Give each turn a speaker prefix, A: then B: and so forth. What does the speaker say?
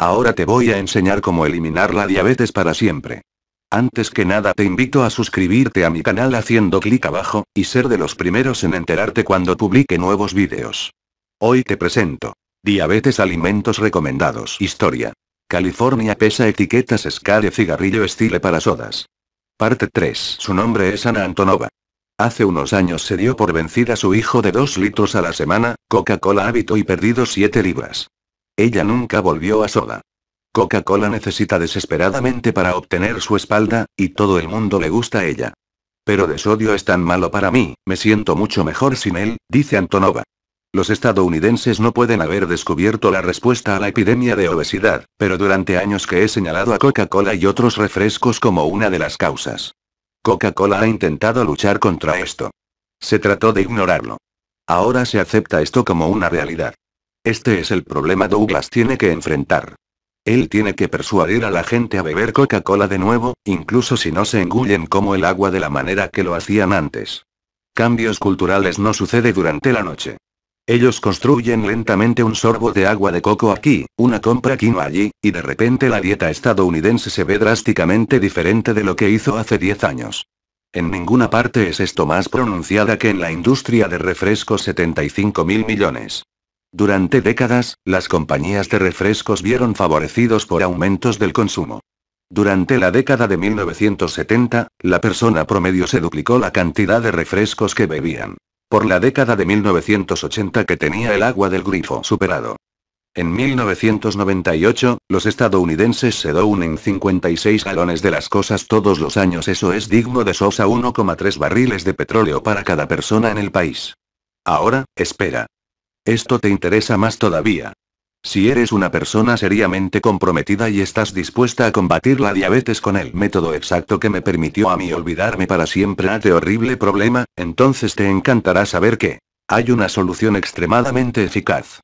A: Ahora te voy a enseñar cómo eliminar la diabetes para siempre. Antes que nada te invito a suscribirte a mi canal haciendo clic abajo, y ser de los primeros en enterarte cuando publique nuevos vídeos. Hoy te presento. Diabetes alimentos recomendados. Historia. California pesa etiquetas de cigarrillo estile para sodas. Parte 3. Su nombre es Ana Antonova. Hace unos años se dio por vencida su hijo de 2 litros a la semana, Coca-Cola hábito y perdido 7 libras. Ella nunca volvió a Soda. Coca-Cola necesita desesperadamente para obtener su espalda, y todo el mundo le gusta a ella. Pero de sodio es tan malo para mí, me siento mucho mejor sin él, dice Antonova. Los estadounidenses no pueden haber descubierto la respuesta a la epidemia de obesidad, pero durante años que he señalado a Coca-Cola y otros refrescos como una de las causas. Coca-Cola ha intentado luchar contra esto. Se trató de ignorarlo. Ahora se acepta esto como una realidad. Este es el problema Douglas tiene que enfrentar. Él tiene que persuadir a la gente a beber Coca-Cola de nuevo, incluso si no se engullen como el agua de la manera que lo hacían antes. Cambios culturales no sucede durante la noche. Ellos construyen lentamente un sorbo de agua de coco aquí, una compra no allí, y de repente la dieta estadounidense se ve drásticamente diferente de lo que hizo hace 10 años. En ninguna parte es esto más pronunciada que en la industria de refrescos 75 mil millones. Durante décadas, las compañías de refrescos vieron favorecidos por aumentos del consumo. Durante la década de 1970, la persona promedio se duplicó la cantidad de refrescos que bebían. Por la década de 1980 que tenía el agua del grifo superado. En 1998, los estadounidenses se unen 56 galones de las cosas todos los años. Eso es digno de Sosa 1,3 barriles de petróleo para cada persona en el país. Ahora, espera, esto te interesa más todavía. Si eres una persona seriamente comprometida y estás dispuesta a combatir la diabetes con el método exacto que me permitió a mí olvidarme para siempre de este horrible problema, entonces te encantará saber que hay una solución extremadamente eficaz.